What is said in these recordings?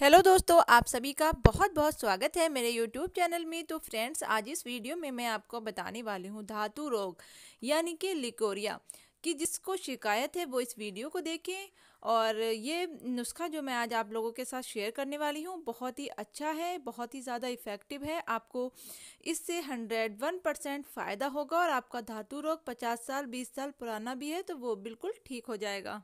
hello दोस्तों आप सभी का बहुत बहुत स्वागत है मेरे यूट्यूब चैनल में तो फ्रेंड्स आज इस वीडियो में मैं आपको बताने वाली हूँ धातु रोग यानी कि लिकोरिया कि जिसको शिकायत है वो इस वीडियो को देखें और ये नुस्खा जो मैं आज आप लोगों के साथ शेयर करने वाली हूँ बहुत ही अच्छा है बहुत ही ज़्यादा इफ़ेक्टिव है आपको इससे हंड्रेड वन परसेंट फ़ायदा होगा और आपका धातु रोग पचास साल बीस साल पुराना भी है तो वो बिल्कुल ठीक हो जाएगा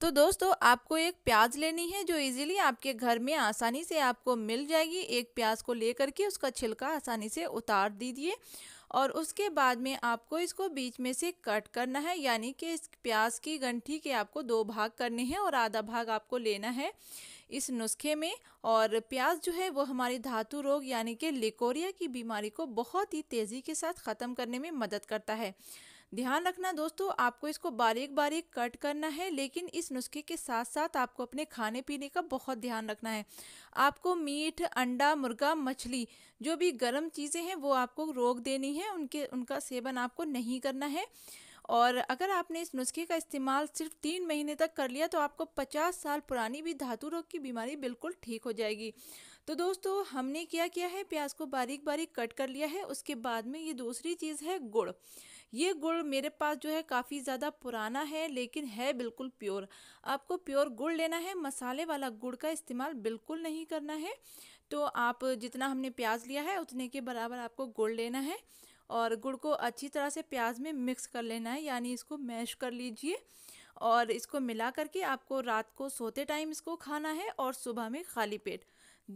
तो दोस्तों आपको एक प्याज लेनी है जो इजीली आपके घर में आसानी से आपको मिल जाएगी एक प्याज को लेकर के उसका छिलका आसानी से उतार दीजिए और उसके बाद में आपको इसको बीच में से कट करना है यानी कि इस प्याज की गंठी के आपको दो भाग करने हैं और आधा भाग आपको लेना है इस नुस्खे में और प्याज जो है वो हमारी धातु रोग यानी कि लिकोरिया की बीमारी को बहुत ही तेज़ी के साथ ख़त्म करने में मदद करता है ध्यान रखना दोस्तों आपको इसको बारीक बारीक कट करना है लेकिन इस नुस्खे के साथ साथ आपको अपने खाने पीने का बहुत ध्यान रखना है आपको मीट अंडा मुर्गा मछली जो भी गर्म चीज़ें हैं वो आपको रोक देनी है उनके उनका सेवन आपको नहीं करना है और अगर आपने इस नुस्खे का इस्तेमाल सिर्फ तीन महीने तक कर लिया तो आपको पचास साल पुरानी भी धातु रोग की बीमारी बिल्कुल ठीक हो जाएगी तो दोस्तों हमने क्या किया है प्याज को बारीक बारीक कट कर लिया है उसके बाद में ये दूसरी चीज़ है गुड़ ये गुड़ मेरे पास जो है काफ़ी ज़्यादा पुराना है लेकिन है बिल्कुल प्योर आपको प्योर गुड़ लेना है मसाले वाला गुड़ का इस्तेमाल बिल्कुल नहीं करना है तो आप जितना हमने प्याज लिया है उतने के बराबर आपको गुड़ लेना है और गुड़ को अच्छी तरह से प्याज में मिक्स कर लेना है यानी इसको मैश कर लीजिए और इसको मिला करके आपको रात को सोते टाइम इसको खाना है और सुबह में खाली पेट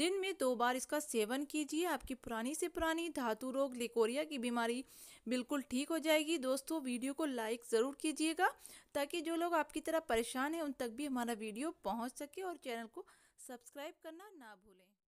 दिन में दो बार इसका सेवन कीजिए आपकी पुरानी से पुरानी धातु रोग लिकोरिया की बीमारी बिल्कुल ठीक हो जाएगी दोस्तों वीडियो को लाइक ज़रूर कीजिएगा ताकि जो लोग आपकी तरह परेशान हैं उन तक भी हमारा वीडियो पहुंच सके और चैनल को सब्सक्राइब करना ना भूलें